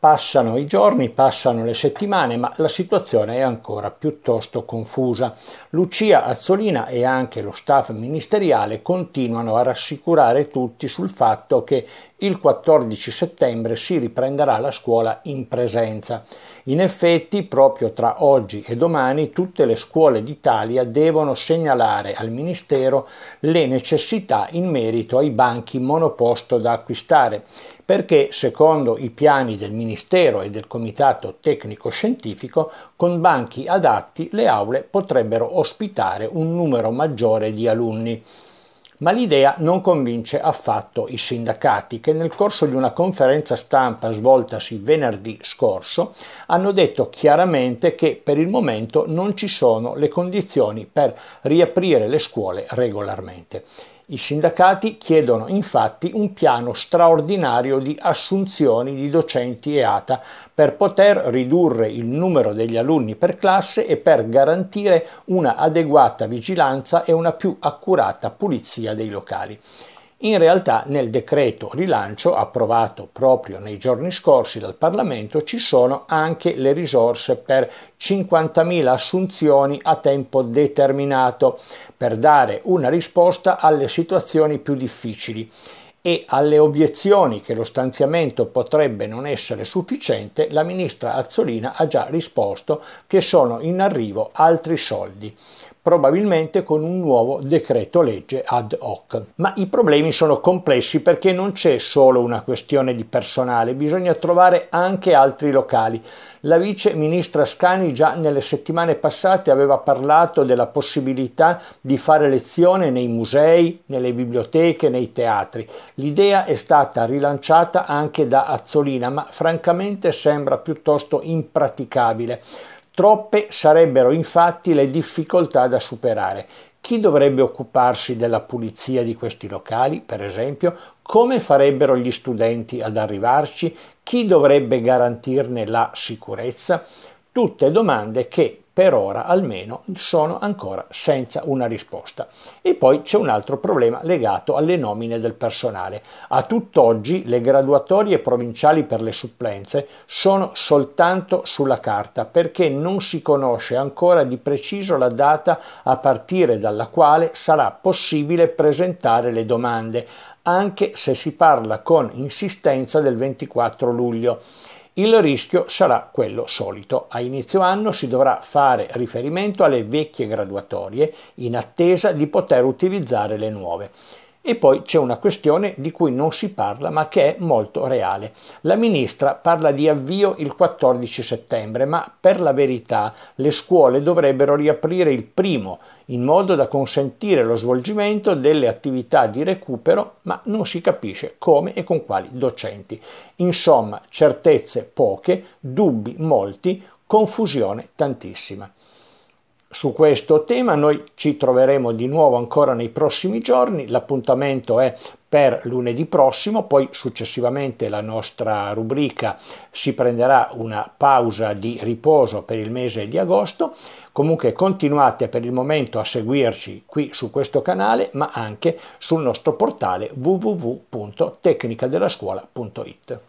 Passano i giorni, passano le settimane, ma la situazione è ancora piuttosto confusa. Lucia Azzolina e anche lo staff ministeriale continuano a rassicurare tutti sul fatto che il 14 settembre si riprenderà la scuola in presenza. In effetti, proprio tra oggi e domani, tutte le scuole d'Italia devono segnalare al Ministero le necessità in merito ai banchi monoposto da acquistare, perché secondo i piani del Ministero e del Comitato Tecnico Scientifico, con banchi adatti le aule potrebbero ospitare un numero maggiore di alunni ma l'idea non convince affatto i sindacati che nel corso di una conferenza stampa svoltasi venerdì scorso hanno detto chiaramente che per il momento non ci sono le condizioni per riaprire le scuole regolarmente. I sindacati chiedono infatti un piano straordinario di assunzioni di docenti e ATA per poter ridurre il numero degli alunni per classe e per garantire una adeguata vigilanza e una più accurata pulizia dei locali. In realtà nel decreto rilancio approvato proprio nei giorni scorsi dal Parlamento ci sono anche le risorse per 50.000 assunzioni a tempo determinato per dare una risposta alle situazioni più difficili e alle obiezioni che lo stanziamento potrebbe non essere sufficiente, la ministra Azzolina ha già risposto che sono in arrivo altri soldi probabilmente con un nuovo decreto legge ad hoc. Ma i problemi sono complessi perché non c'è solo una questione di personale, bisogna trovare anche altri locali. La vice ministra Scani già nelle settimane passate aveva parlato della possibilità di fare lezione nei musei, nelle biblioteche, nei teatri. L'idea è stata rilanciata anche da Azzolina, ma francamente sembra piuttosto impraticabile. Troppe sarebbero infatti le difficoltà da superare. Chi dovrebbe occuparsi della pulizia di questi locali, per esempio? Come farebbero gli studenti ad arrivarci? Chi dovrebbe garantirne la sicurezza? Tutte domande che, per ora almeno sono ancora senza una risposta. E poi c'è un altro problema legato alle nomine del personale. A tutt'oggi le graduatorie provinciali per le supplenze sono soltanto sulla carta perché non si conosce ancora di preciso la data a partire dalla quale sarà possibile presentare le domande, anche se si parla con insistenza del 24 luglio. Il rischio sarà quello solito. A inizio anno si dovrà fare riferimento alle vecchie graduatorie in attesa di poter utilizzare le nuove. E poi c'è una questione di cui non si parla ma che è molto reale. La ministra parla di avvio il 14 settembre, ma per la verità le scuole dovrebbero riaprire il primo, in modo da consentire lo svolgimento delle attività di recupero, ma non si capisce come e con quali docenti. Insomma, certezze poche, dubbi molti, confusione tantissima. Su questo tema noi ci troveremo di nuovo ancora nei prossimi giorni, l'appuntamento è per lunedì prossimo, poi successivamente la nostra rubrica si prenderà una pausa di riposo per il mese di agosto, comunque continuate per il momento a seguirci qui su questo canale ma anche sul nostro portale www.tecnicadellascuola.it.